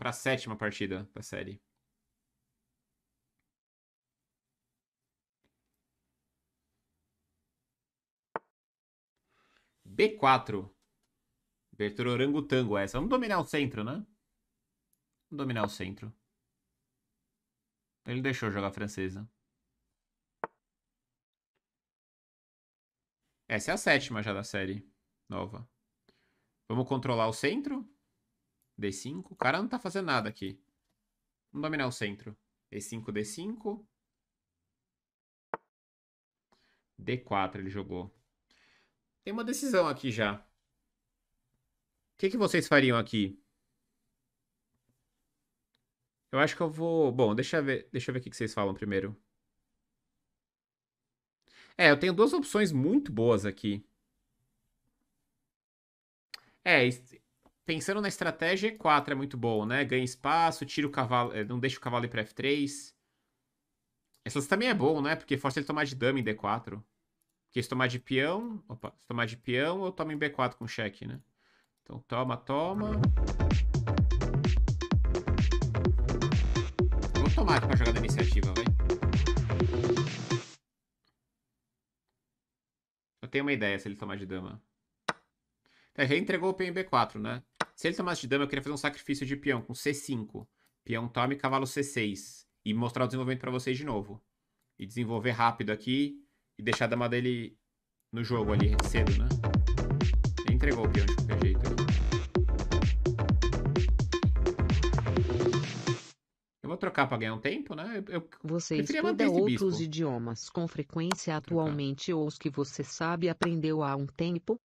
para a sétima partida da série. B4. Abertura orangotango essa. Vamos dominar o centro, né? Vamos dominar o centro. Ele deixou jogar francesa. Essa é a sétima já da série nova. Vamos controlar o centro? D5. O cara não tá fazendo nada aqui. Vamos dominar o centro. E5, D5. D4 ele jogou. Tem uma decisão aqui já. O que, que vocês fariam aqui? Eu acho que eu vou... Bom, deixa eu ver, deixa eu ver o que, que vocês falam primeiro. É, eu tenho duas opções muito boas aqui. É, pensando na estratégia, E4 é muito bom, né? Ganha espaço, tira o cavalo, eh, não deixa o cavalo ir para F3. Essas também é bom, né? Porque força ele tomar de dama em D4. Porque se tomar de peão, opa, se tomar de peão, eu tomo em B4 com cheque, né? Então toma, toma. Vamos vou tomar aqui pra jogar da iniciativa, vai. Eu tenho uma ideia se ele tomar de dama. Tá, já entregou o peão em B4, né? Se ele tomasse de dama, eu queria fazer um sacrifício de peão com C5. Peão tome, cavalo C6. E mostrar o desenvolvimento para vocês de novo. E desenvolver rápido aqui. E deixar a dama dele no jogo ali, cedo, né? Ele entregou o peão de qualquer jeito. Eu vou trocar para ganhar um tempo, né? Eu, eu você estuda outros idiomas com frequência atualmente ou os que você sabe aprendeu há um tempo?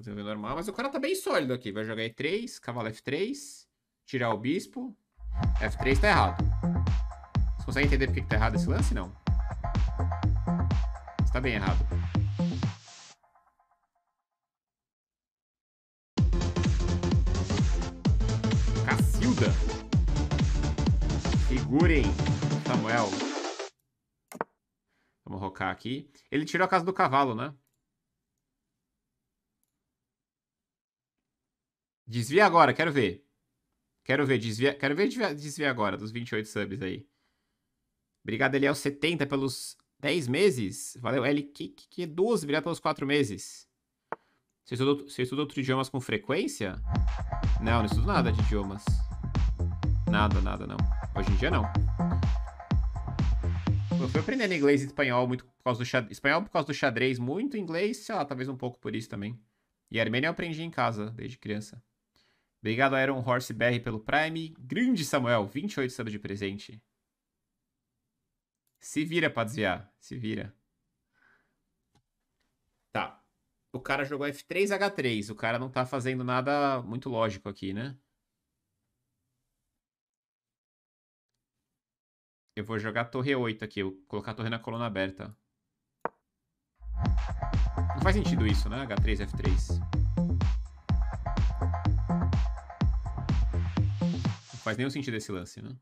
Desenvolver normal, mas o cara tá bem sólido aqui. Vai jogar E3, cavalo F3, tirar o bispo. F3 tá errado. Você consegue entender por que tá errado esse lance? Não. Está bem errado. Cacilda. Figurem, Samuel. Vamos rocar aqui. Ele tirou a casa do cavalo, né? Desvia agora, quero ver. Quero ver, desvia. Quero ver desvia agora dos 28 subs aí. Obrigado, Eliel 70 pelos 10 meses. Valeu, que 12 obrigado pelos 4 meses. Você estudou, você outros idiomas com frequência? Não, não estudo nada de idiomas. Nada, nada, não. Hoje em dia, não. Eu fui aprendendo inglês e espanhol muito por causa do xadrez, espanhol por causa do xadrez, muito inglês, sei lá, talvez um pouco por isso também. E armênio eu aprendi em casa desde criança. Obrigado, Aaron Horse BR, pelo Prime. Grande Samuel, 28 subs de presente. Se vira pra Se vira. Tá. O cara jogou F3, H3. O cara não tá fazendo nada muito lógico aqui, né? Eu vou jogar torre 8 aqui. vou colocar a torre na coluna aberta. Não faz sentido isso, né? H3, F3. faz nenhum sentido esse lance, né?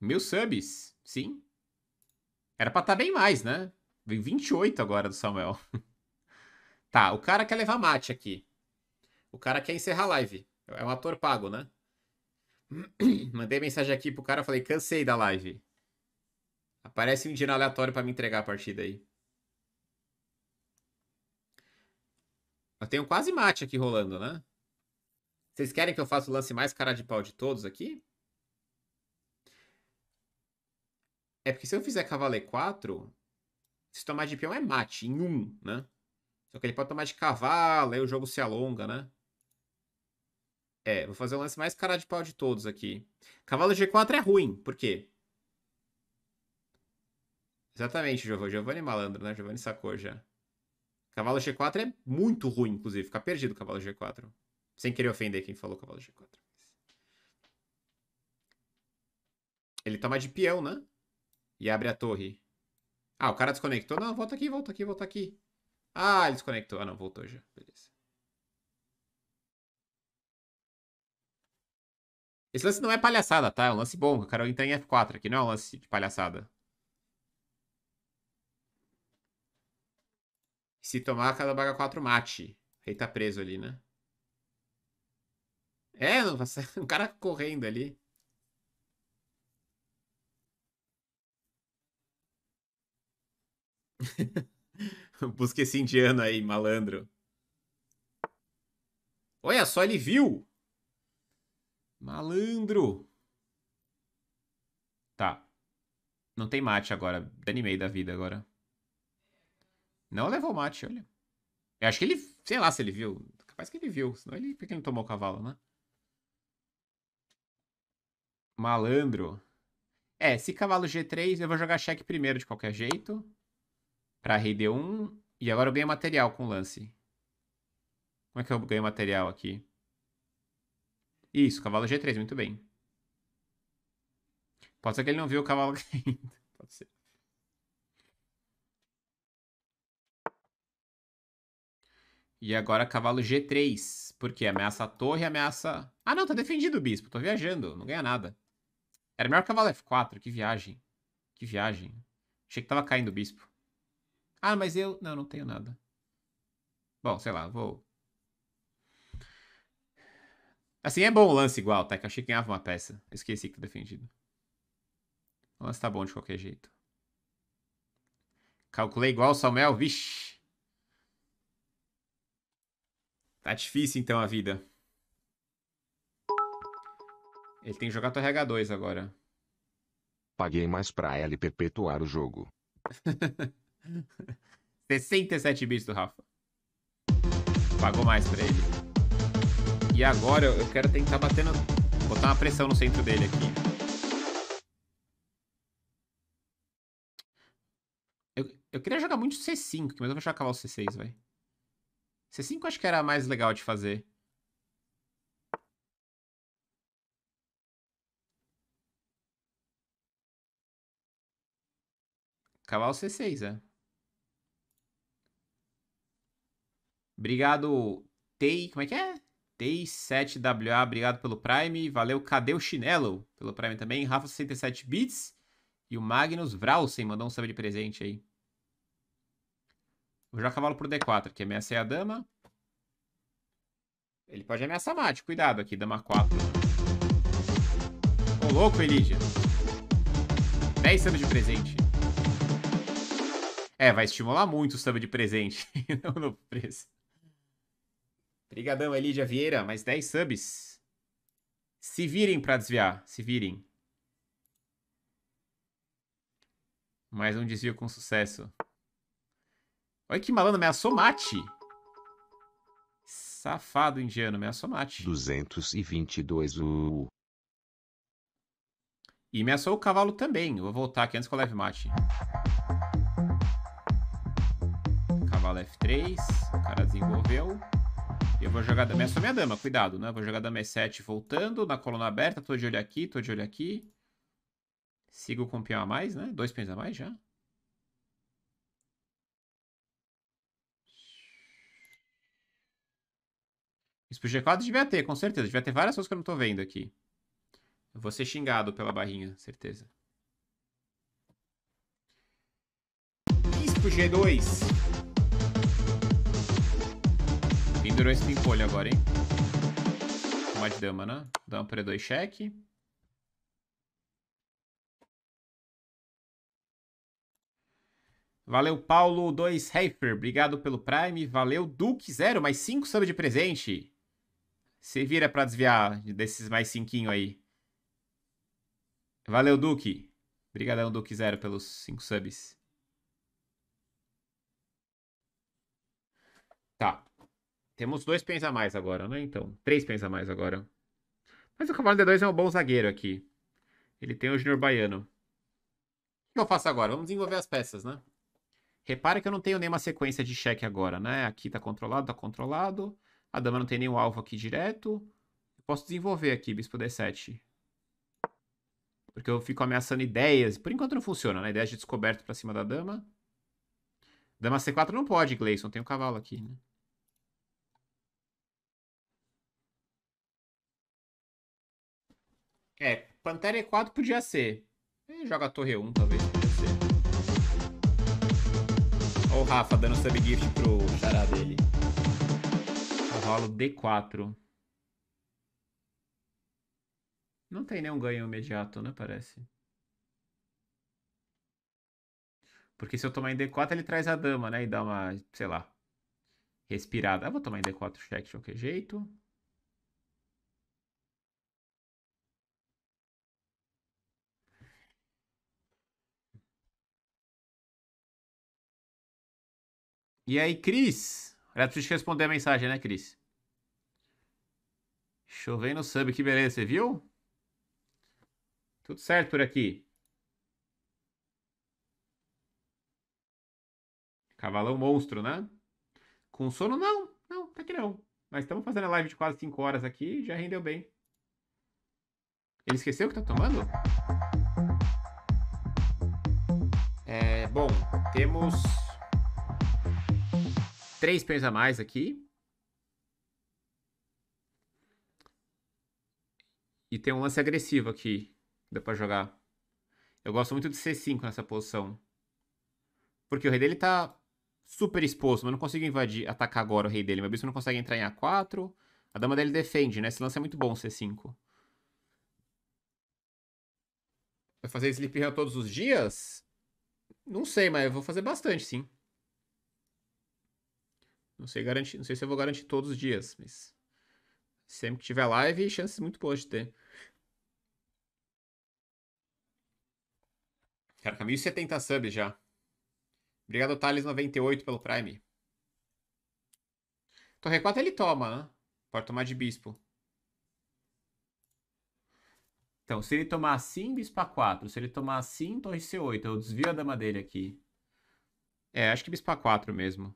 Mil subs, sim. Era pra estar tá bem mais, né? Vem 28 agora do Samuel. tá, o cara quer levar mate aqui. O cara quer encerrar a live. É um ator pago, né? Mandei mensagem aqui pro cara, falei, cansei da live. Aparece um dinheiro aleatório para me entregar a partida aí. Eu tenho quase mate aqui rolando, né? Vocês querem que eu faça o lance mais cara de pau de todos aqui? É porque se eu fizer cavalo E4, se tomar de peão é mate, em um, né? Só que ele pode tomar de cavalo, aí o jogo se alonga, né? É, vou fazer o lance mais cara de pau de todos aqui. Cavalo G4 é ruim, por quê? Exatamente, Giovanni é malandro, né? Giovanni sacou já. Cavalo G4 é muito ruim, inclusive. Fica perdido o cavalo G4. Sem querer ofender quem falou cavalo G4. Ele toma tá de peão, né? E abre a torre. Ah, o cara desconectou. Não, volta aqui, volta aqui, volta aqui. Ah, ele desconectou. Ah, não, voltou já. Beleza. Esse lance não é palhaçada, tá? É um lance bom. O cara entra em F4 aqui. Não é um lance de palhaçada. Se tomar, cada baga 4 mate. O rei tá preso ali, né? É, não, um cara correndo ali. Busque esse indiano aí, malandro. Olha só, ele viu! Malandro! Tá. Não tem mate agora. danimei da vida agora. Não levou mate, olha. Eu acho que ele, sei lá se ele viu. Capaz que ele viu, senão ele, por que não tomou o cavalo, né? Malandro. É, se cavalo G3, eu vou jogar cheque primeiro de qualquer jeito. Pra rei D1. E agora eu ganho material com o lance. Como é que eu ganho material aqui? Isso, cavalo G3, muito bem. Pode ser que ele não viu o cavalo caindo. E agora cavalo G3. Porque ameaça a torre, ameaça... Ah, não, tá defendido o bispo. Tô viajando, não ganha nada. Era melhor cavalo F4, que viagem. Que viagem. Achei que tava caindo o bispo. Ah, mas eu... Não, não tenho nada. Bom, sei lá, vou... Assim, é bom o lance igual, tá? Que eu achei que ganhava uma peça. Esqueci que tá defendido. O lance tá bom de qualquer jeito. Calculei igual o Samuel, vixe. Tá difícil então a vida. Ele tem que jogar torre H2 agora. Paguei mais pra ele perpetuar o jogo. 67 bits do Rafa. Pagou mais pra ele. E agora eu quero tentar batendo. Botar uma pressão no centro dele aqui. Eu, eu queria jogar muito C5, mas eu vou jogar cavalo C6, vai. C5 acho que era mais legal de fazer. Cavalo C6, é. Obrigado, Tei. Como é que é? Tei7WA, obrigado pelo Prime. Valeu, cadê o chinelo? Pelo Prime também. Rafa67bits. E o Magnus Vrausen mandou um saber de presente aí. Vou jogar cavalo pro D4, que ameaçei a dama. Ele pode ameaçar mate, cuidado aqui, dama 4. Ô, louco, Elidia. 10 anos de presente. É, vai estimular muito o sub de presente, não no preço. Obrigadão, Elidia Vieira. Mais 10 subs. Se virem para desviar. Se virem. Mais um desvio com sucesso. Olha que malandro, ameaçou mate. Safado indiano, ameaçou mate. 222 U. E uh. ameaçou o cavalo também. vou voltar aqui antes que eu leve mate. Cavalo F3. O cara desenvolveu. Eu vou jogar... Ameaçou minha dama, cuidado, né? Vou jogar dama E7 voltando, na coluna aberta. Tô de olho aqui, tô de olho aqui. Sigo com o peão a mais, né? Dois peões a mais já. Isso pro G4 devia ter, com certeza. Devia ter várias coisas que eu não tô vendo aqui. Eu vou ser xingado pela barrinha, certeza. Isso pro G2. Pendurou esse pimpolho agora, hein? Uma de dama, né? Dama por E2 cheque. Valeu, Paulo 2 Heifer. Obrigado pelo Prime. Valeu, Duke Zero. Mais 5 sub de presente. Se vira para desviar desses mais cinquinho aí. Valeu, Duque. Obrigadão, Duque Zero, pelos cinco subs. Tá. Temos dois pens a mais agora, né? Então, três pens a mais agora. Mas o cavalo D2 é um bom zagueiro aqui. Ele tem o Junior Baiano. O que eu faço agora? Vamos desenvolver as peças, né? Repare que eu não tenho nenhuma sequência de cheque agora, né? Aqui tá controlado, tá controlado. A dama não tem nenhum alvo aqui direto. Eu posso desenvolver aqui, bispo d7. Porque eu fico ameaçando ideias. Por enquanto não funciona, né? Ideias de descoberto pra cima da dama. Dama c4 não pode, Gleison. Tem um cavalo aqui, né? É, Pantera E4 podia ser. Ele joga a torre 1, talvez. Olha o Rafa dando subgift pro chará dele rolo D4. Não tem nenhum ganho imediato, né? Parece. Porque se eu tomar em D4, ele traz a dama, né? E dá uma, sei lá, respirada. Eu vou tomar em D4 check de qualquer jeito. E aí, Cris? Aliás, preciso te responder a mensagem, né, Cris? no sub, que beleza, você viu? Tudo certo por aqui. Cavalão monstro, né? Com sono, não. Não, tá que não. Mas estamos fazendo a live de quase 5 horas aqui já rendeu bem. Ele esqueceu o que tá tomando? É, bom, temos três peões a mais aqui. E tem um lance agressivo aqui. Dá pra jogar. Eu gosto muito de C5 nessa posição. Porque o rei dele tá super exposto, mas não consigo invadir, atacar agora o rei dele. Meu bispo não consegue entrar em A4. A dama dele defende, né? Esse lance é muito bom, C5. Vai fazer Sleep Hill todos os dias? Não sei, mas eu vou fazer bastante, sim. Não sei garantir, não sei se eu vou garantir todos os dias, mas sempre que tiver live, chances muito boas de ter. Caraca, 1070 subs já. Obrigado, Thales98 pelo Prime. Torre 4 ele toma, né? Pode tomar de bispo. Então, se ele tomar assim, bispo A4. Se ele tomar assim, torre C8. Eu desvio a dama dele aqui. É, acho que bispo A4 mesmo.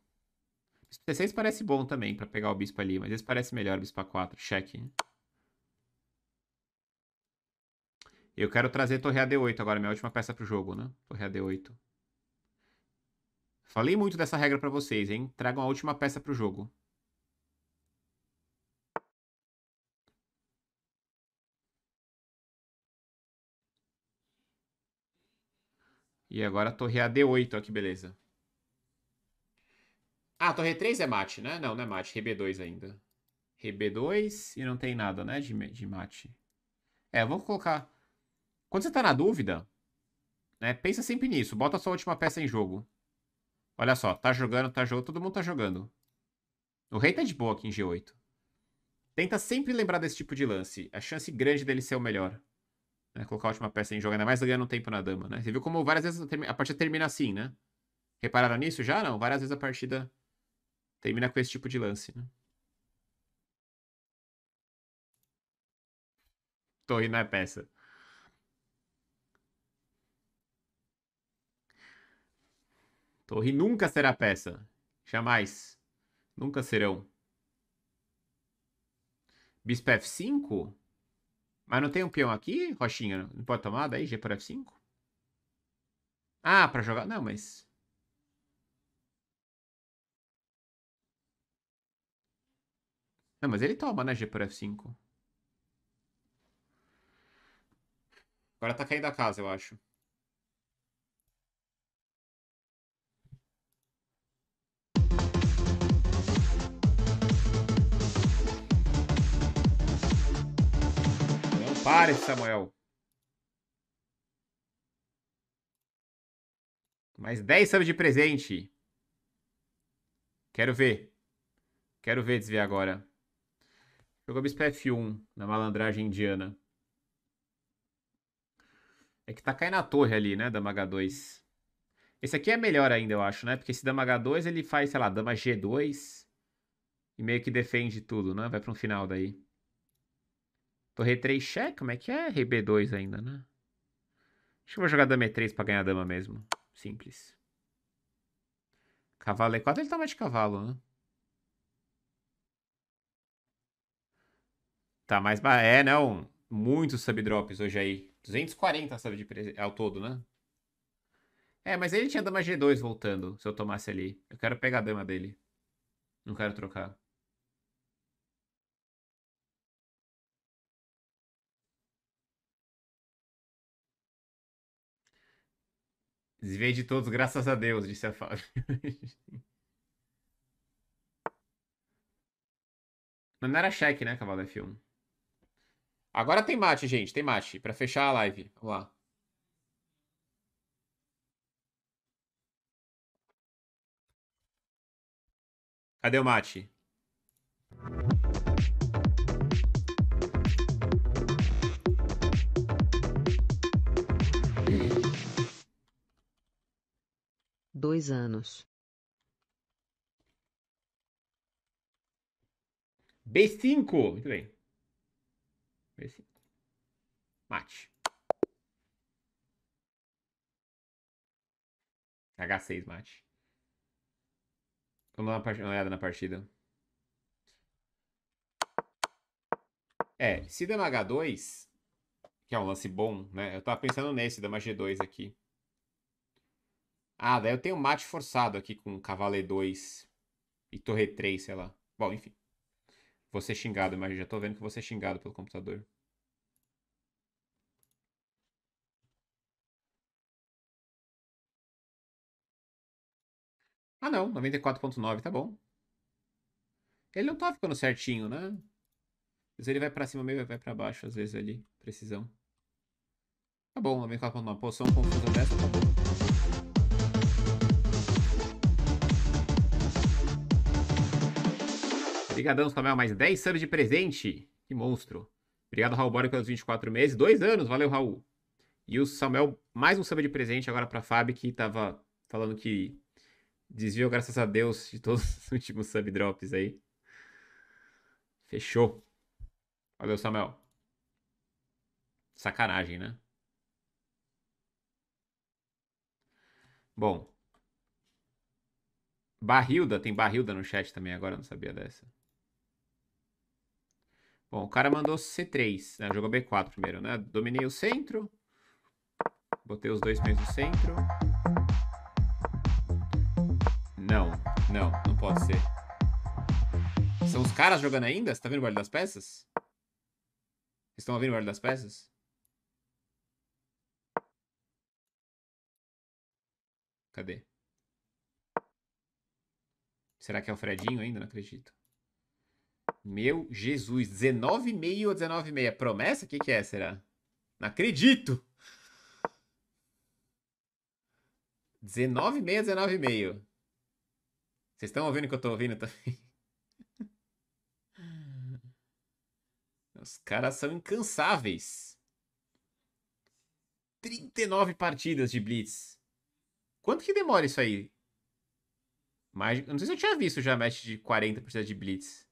C6 parece bom também pra pegar o bispo ali, mas esse parece melhor, bispo A4. Cheque. Eu quero trazer torre AD8 agora, minha última peça pro jogo, né? Torre AD8. Falei muito dessa regra pra vocês, hein? Tragam a última peça pro jogo. E agora torre AD8, ó que beleza. Ah, torre 3 é mate, né? Não, não é mate. b 2 ainda. b 2 e não tem nada, né? De, de mate. É, vamos colocar... Quando você tá na dúvida, né? Pensa sempre nisso. Bota a sua última peça em jogo. Olha só, tá jogando, tá jogando, todo mundo tá jogando. O rei tá de boa aqui em G8. Tenta sempre lembrar desse tipo de lance. A chance grande dele ser o melhor. Né? Colocar a última peça em jogo, ainda mais ganhando tempo na dama, né? Você viu como várias vezes a partida termina assim, né? Repararam nisso já? Não, várias vezes a partida Termina com esse tipo de lance, né? Torre é peça. Torre nunca será peça. Jamais. Nunca serão. Bispo F5? Mas não tem um peão aqui, roxinha? Não pode tomar daí, G por F5? Ah, pra jogar... Não, mas... Não, mas ele toma, né? G por F5. Agora tá caindo a casa, eu acho. Não pare, Samuel. Mais 10 subs de presente. Quero ver. Quero ver desviar agora. Jogou bispo F1 na malandragem indiana. É que tá caindo a torre ali, né? Dama H2. Esse aqui é melhor ainda, eu acho, né? Porque esse dama H2 ele faz, sei lá, dama G2 e meio que defende tudo, né? Vai pra um final daí. Torre 3 check? Como é que é? Rei B2 ainda, né? Acho que eu vou jogar dama E3 pra ganhar dama mesmo. Simples. Cavalo E4 ele tá mais de cavalo, né? Tá mais. É, não. Né, muitos subdrops hoje aí. 240 sub de pre... ao todo, né? É, mas ele tinha dama G2 voltando, se eu tomasse ali. Eu quero pegar a dama dele. Não quero trocar. Desviei de todos, graças a Deus, disse a Fábio. Mas não era cheque, né, cavalo F1? Agora tem mate, gente. Tem mate. para fechar a live. Vamos lá. Cadê o mate? Dois anos. B5. Muito bem. Esse mate. H6 mate. Vamos dar uma olhada na partida. É, se dama H2, que é um lance bom, né? Eu tava pensando nesse, dama G2 aqui. Ah, daí eu tenho mate forçado aqui com cavalo E2 e torre 3, sei lá. Bom, enfim. Vou ser xingado, mas já tô vendo que vou ser é xingado pelo computador. Ah não, 94.9, tá bom. Ele não tá ficando certinho, né? Às vezes ele vai pra cima, meio vai pra baixo, às vezes ali, precisão. Tá bom, 94.9, pô, só dessa, tá bom. Obrigadão, Samuel. Mais 10 subs de presente. Que monstro. Obrigado, Raul Bora, pelos 24 meses. Dois anos. Valeu, Raul. E o Samuel, mais um sub de presente agora para Fábio, que tava falando que desviou, graças a Deus, de todos os últimos sub drops aí. Fechou. Valeu, Samuel. Sacanagem, né? Bom. Barrilda, tem Barrilda no chat também agora, não sabia dessa. Bom, o cara mandou C3, né? Jogou B4 primeiro, né? Dominei o centro. Botei os dois pés no centro. Não, não, não pode ser. São os caras jogando ainda? Você tá vendo o barulho das peças? Estão ouvindo o barulho das peças? Cadê? Será que é o Fredinho ainda? Não acredito. Meu Jesus, 19,5 ou 19,6? É promessa? O que, que é, será? Não acredito! 19,6 ou 19,5? Vocês estão ouvindo o que eu estou ouvindo também? Os caras são incansáveis. 39 partidas de Blitz. Quanto que demora isso aí? Mais, eu não sei se eu tinha visto já match de 40% de Blitz.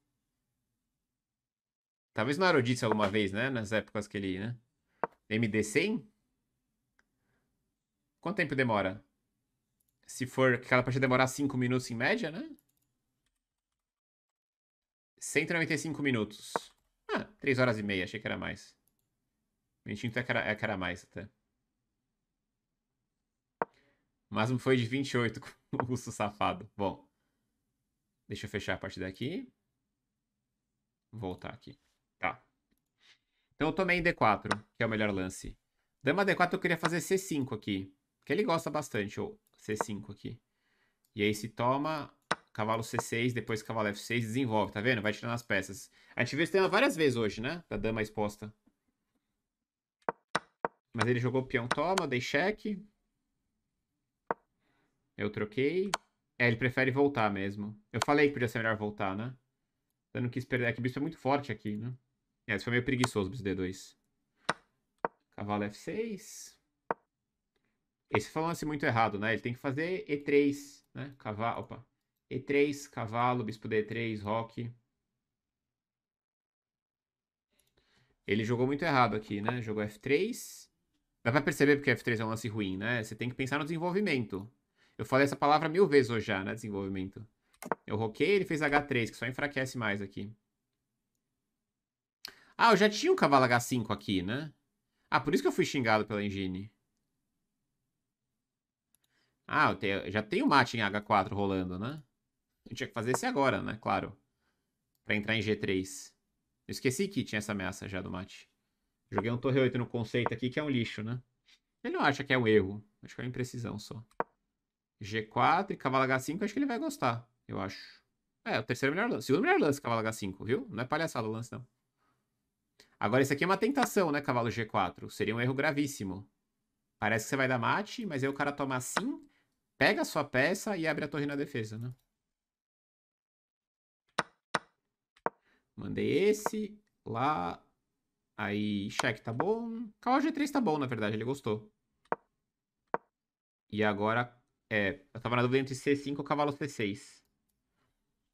Talvez o Naro disse alguma vez, né? Nas épocas que ele, né? MD100? Quanto tempo demora? Se for aquela partida demorar 5 minutos em média, né? 195 minutos. Ah, 3 horas e meia, achei que era mais. Meu instinto é que era, é que era mais até. Mas não foi de 28 com o Russo safado. Bom. Deixa eu fechar a parte daqui. Voltar aqui. Tá. Então eu tomei em D4, que é o melhor lance. Dama D4 eu queria fazer C5 aqui. Que ele gosta bastante, o C5 aqui. E aí se toma cavalo C6, depois cavalo F6, desenvolve, tá vendo? Vai tirando as peças. A gente viu isso várias vezes hoje, né? Da dama exposta. Mas ele jogou peão, toma, dei cheque. Eu troquei. É, ele prefere voltar mesmo. Eu falei que podia ser melhor voltar, né? Eu não quis perder. É que o bispo é muito forte aqui, né? É, isso foi meio preguiçoso, bis D2. Cavalo F6. Esse foi um lance muito errado, né? Ele tem que fazer E3, né? Cavalo, opa. E3, cavalo, bispo D3, rock. Ele jogou muito errado aqui, né? Jogou F3. Dá pra perceber porque F3 é um lance ruim, né? Você tem que pensar no desenvolvimento. Eu falei essa palavra mil vezes hoje já, né? Desenvolvimento. Eu roquei, ele fez H3, que só enfraquece mais aqui. Ah, eu já tinha o cavalo H5 aqui, né? Ah, por isso que eu fui xingado pela engine. Ah, eu, tenho, já tenho o mate em H4 rolando, né? Eu tinha que fazer esse agora, né? Claro. Pra entrar em G3. Eu esqueci que tinha essa ameaça já do mate. Joguei um torre 8 no conceito aqui, que é um lixo, né? Ele não acha que é um erro. Acho que é uma imprecisão só. G4 e cavalo H5, acho que ele vai gostar. Eu acho. É, o terceiro é melhor lance. Segundo é melhor lance, cavalo H5, viu? Não é palhaçada o lance, não. Agora, isso aqui é uma tentação, né, cavalo G4? Seria um erro gravíssimo. Parece que você vai dar mate, mas aí o cara toma assim, pega a sua peça e abre a torre na defesa, né? Mandei esse lá. Aí, cheque tá bom. Cavalo G3 tá bom, na verdade, ele gostou. E agora, é, eu tava na dúvida entre C5 ou cavalo C6.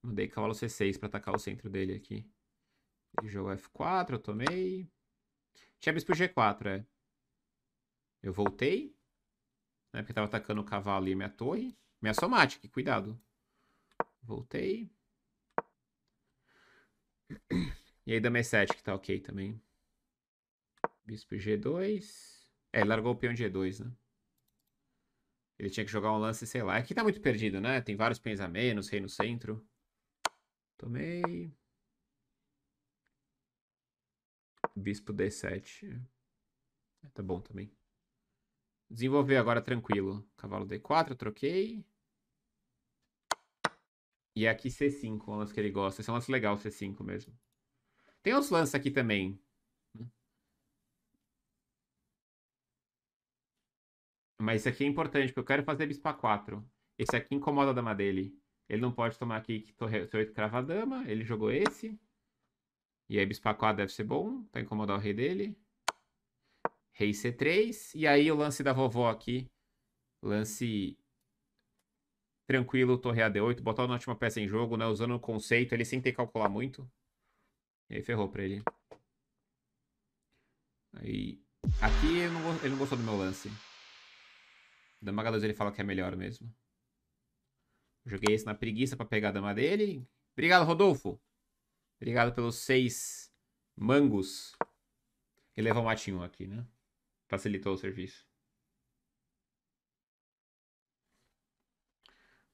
Mandei cavalo C6 pra atacar o centro dele aqui. Ele jogou F4, eu tomei. Tinha bispo G4, é. Eu voltei. Né, porque tava atacando o cavalo e minha torre. Minha somática, cuidado. Voltei. E aí dama E7, que tá ok também. Bispo G2. É, largou o peão G2, né? Ele tinha que jogar um lance, sei lá. Aqui é tá muito perdido, né? Tem vários peões a menos, rei no centro. Tomei. bispo D7. É, tá bom também. Desenvolver agora tranquilo. Cavalo D4, troquei. E é aqui C5, um lance que ele gosta. Esse é um lance legal, C5 mesmo. Tem uns lances aqui também. Mas isso aqui é importante, porque eu quero fazer bispo A4. Esse aqui incomoda a dama dele. Ele não pode tomar aqui que torre, torre crava a dama. Ele jogou esse. E aí, bispa 4 deve ser bom, pra incomodar o rei dele. Rei C3. E aí, o lance da vovó aqui. Lance tranquilo, torre AD8. Botar uma última peça em jogo, né? Usando o conceito, ele sem ter que calcular muito. E aí, ferrou pra ele. Aí, aqui ele não, ele não gostou do meu lance. Dama H2 ele fala que é melhor mesmo. Joguei esse na preguiça pra pegar a dama dele. Obrigado, Rodolfo. Obrigado pelos seis mangos. E levar o matinho aqui, né? Facilitou o serviço.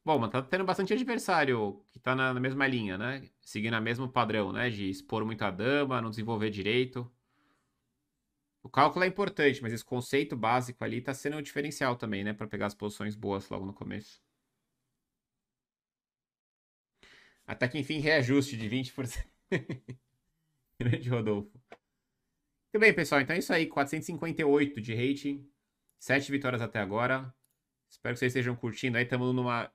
Bom, mas tá tendo bastante adversário que tá na, na mesma linha, né? Seguindo o mesmo padrão, né? De expor muito a dama, não desenvolver direito. O cálculo é importante, mas esse conceito básico ali tá sendo o diferencial também, né? Pra pegar as posições boas logo no começo. Até que enfim, reajuste de 20%. Grande Rodolfo. Muito bem, pessoal. Então é isso aí. 458 de rating. 7 vitórias até agora. Espero que vocês estejam curtindo. Aí estamos numa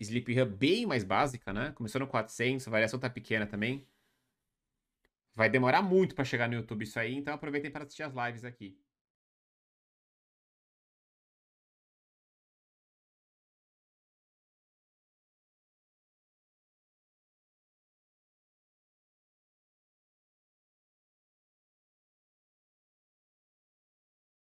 Sleep run bem mais básica, né? Começou no 400, a variação tá pequena também. Vai demorar muito para chegar no YouTube isso aí, então aproveitem para assistir as lives aqui.